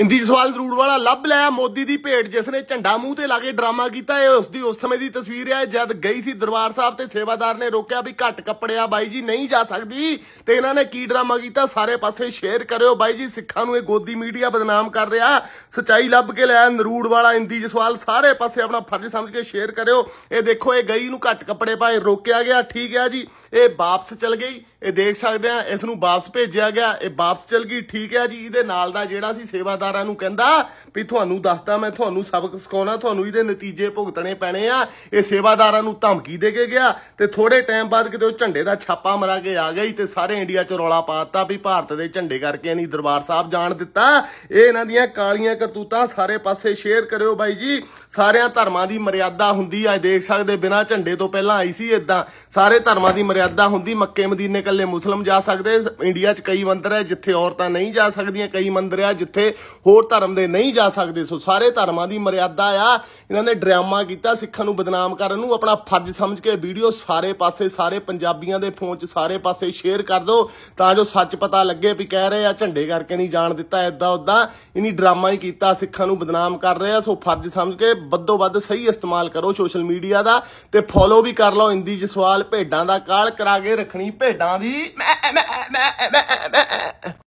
ਸਵਾਲ ਰੂੜ ਵਾਲਾ ਲੱਭ ਲਿਆ ਮੋਦੀ ਦੀ ਭੇਟ ਜਿਸ ਨੇ ਝੰਡਾ ਮੂੰਹ ਤੇ ਲਾ ਕੇ ਡਰਾਮਾ ਕੀਤਾ ਇਹ ਉਸ ਦੀ ਉਸ ਸਮੇਂ ਦੀ ਤਸਵੀਰ ਹੈ ਜਦ ਗਈ ਸੀ ਦਰਬਾਰ ਸਾਹਿਬ ਤੇ ਸੇਵਾਦਾਰ ਨੇ ਰੋਕਿਆ ਵੀ ਘੱਟ ਕੱਪੜਿਆ ਬਾਈ ਜੀ ਨਹੀਂ ਜਾ ਸਕਦੀ ਤੇ ਇਹਨਾਂ ਨੇ ਕੀ ਡਰਾਮਾ ਕੀਤਾ ਸਾਰੇ ਪਾਸੇ ਸ਼ੇਅਰ ਕਰਿਓ ਬਾਈ ਜੀ ਸਿੱਖਾਂ ਨੂੰ ਇਹ ਗੋਦੀ ਮੀਡੀਆ ਬਦਨਾਮ ਕਰ ਰਿਹਾ ਸਚਾਈ ਲੱਭ ਕੇ ਲਿਆ ਨਰੂੜ ਵਾਲਾ ਇੰਦੀ ਸਵਾਲ ਸਾਰੇ ਪਾਸੇ ਆਪਣਾ ਫਰਜ਼ ਸਮਝ ਕੇ ਸ਼ੇਅਰ ਕਰਿਓ ਇਹ ਦੇਖੋ ਇਹ ਗਈ ਨੂੰ ਘੱਟ ਕੱਪੜੇ ਪਾਏ ਰੋਕਿਆ ਗਿਆ ਠੀਕ ਹੈ ਜੀ ਇਹ ਵਾਪਸ ਚਲ ਗਈ ਇਹ ਦੇਖ ਸਕਦੇ ਆ ਇਸ ਨੂੰ ਵਾਪਸ ਭੇਜਿਆ ਗਿਆ ਇਹ ਵਾਪਸ ਚਲ ਗਈ ਠੀਕ ਹੈ ਜੀ ਇਹਦੇ ਨਾਲ ਦਾ ਜਿਹੜਾ ਸੀ ਸੇਵਾ ਪੱਤਰਕਾਰਾਂ ਨੂੰ ਕਹਿੰਦਾ ਵੀ ਤੁਹਾਨੂੰ ਦੱਸਦਾ ਮੈਂ ਤੁਹਾਨੂੰ ਸਬਕ ਸਿਖਾਉਣਾ ਤੁਹਾਨੂੰ ਇਹਦੇ ਨਤੀਜੇ ਭੁਗਤਣੇ ਪੈਣੇ ਆ ਇਹ ਸੇਵਾਦਾਰਾਂ ਨੂੰ ਧਮਕੀ ਦੇ ਕੇ ਗਿਆ ਤੇ ਥੋੜੇ ਟਾਈਮ ਬਾਅਦ ਕਿਤੇ ਉਹ ਝੰਡੇ ਦਾ ਛਾਪਾ ਮਰਾ ਕੇ ਆ ਗਈ ਤੇ ਸਾਰੇ ਇੰਡੀਆ 'ਚ ਰੌਲਾ ਪਾਤਾ ਵੀ ਭਾਰਤ ਦੇ ਝੰਡੇ ਕਰਕੇ ਨਹੀਂ ਦਰਬਾਰ ਸਾਹਿਬ ਜਾਣ ਦਿੱਤਾ ਇਹ ਇਹਨਾਂ ਦੀਆਂ ਕਾਲੀਆਂ ਕਰਤੂਤਾਂ ਸਾਰੇ ਪਾਸੇ ਸ਼ੇਅਰ ਕਰਿਓ ਬਾਈ ਜੀ ਸਾਰਿਆਂ ਧਰਮਾਂ ਦੀ ਮਰਿਆਦਾ ਹੁੰਦੀ ਆ ਦੇਖ ਸਕਦੇ ਬਿਨਾ ਝੰਡੇ ਤੋਂ ਪਹਿਲਾਂ ਆਈ ਸੀ ਇਦਾਂ ਸਾਰੇ ਧਰਮਾਂ ਦੀ ਮਰਿਆਦਾ ਹੁੰਦੀ ਮੱਕੇ ਮਦੀਨੇ ਕੱਲੇ ਮੁਸਲਮ ਜਾ ਸਕਦੇ ਇੰਡੀਆ 'ਚ ਕਈ ਮੰਦਰ ਹੈ ਜਿੱਥੇ ਔਰਤਾਂ ਨਹੀਂ ਜਾ ਸਕਦੀਆਂ ਕਈ ਮੰਦਰ ਆ ਜਿੱਥੇ ਹੋਰ ਧਰਮ ਦੇ ਨਹੀਂ ਜਾ ਸਕਦੇ ਸੋ ਸਾਰੇ ਧਰਮਾਂ ਦੀ ਮਰਿਆਦਾ ਆ ਇਹਨਾਂ ਨੇ ਡਰਾਮਾ ਕੀਤਾ ਸਿੱਖਾਂ ਨੂੰ ਬਦਨਾਮ ਕਰਨ ਨੂੰ ਆਪਣਾ ਫਰਜ਼ ਸਮਝ ਕੇ ਵੀਡੀਓ ਸਾਰੇ ਪਾਸੇ ਸਾਰੇ ਪੰਜਾਬੀਆਂ ਦੇ ਫੋਨ 'ਚ ਸਾਰੇ ਪਾਸੇ ਸ਼ੇਅਰ ਕਰ ਦਿਓ ਤਾਂ ਜੋ ਸੱਚ ਪਤਾ ਲੱਗੇ ਵੀ ਕਹਿ ਰਹੇ ਆ ਝੰਡੇ ਕਰਕੇ ਨਹੀਂ ਜਾਣ ਦਿੱਤਾ ਐਦਾਂ ਉਦਾਂ ਇਨੀ ਡਰਾਮਾ ਹੀ ਕੀਤਾ ਸਿੱਖਾਂ ਨੂੰ ਬਦਨਾਮ ਕਰ ਰਹੇ ਆ ਸੋ ਫਰਜ਼ ਸਮਝ ਕੇ ਵੱਧੋ ਵੱਧ ਸਹੀ ਇਸਤੇਮਾਲ ਕਰੋ ਸੋਸ਼ਲ ਮੀਡੀਆ ਦਾ ਤੇ ਫੋਲੋ ਵੀ ਕਰ ਲਓ ਇੰਦੀ ਜਸਵਾਲ ਭੇਡਾਂ ਦਾ ਕਾਲ ਕਰਾ ਕੇ ਰੱਖਣੀ ਭੇਡਾਂ ਦੀ ਮੈਂ ਮੈਂ ਮੈਂ ਮੈਂ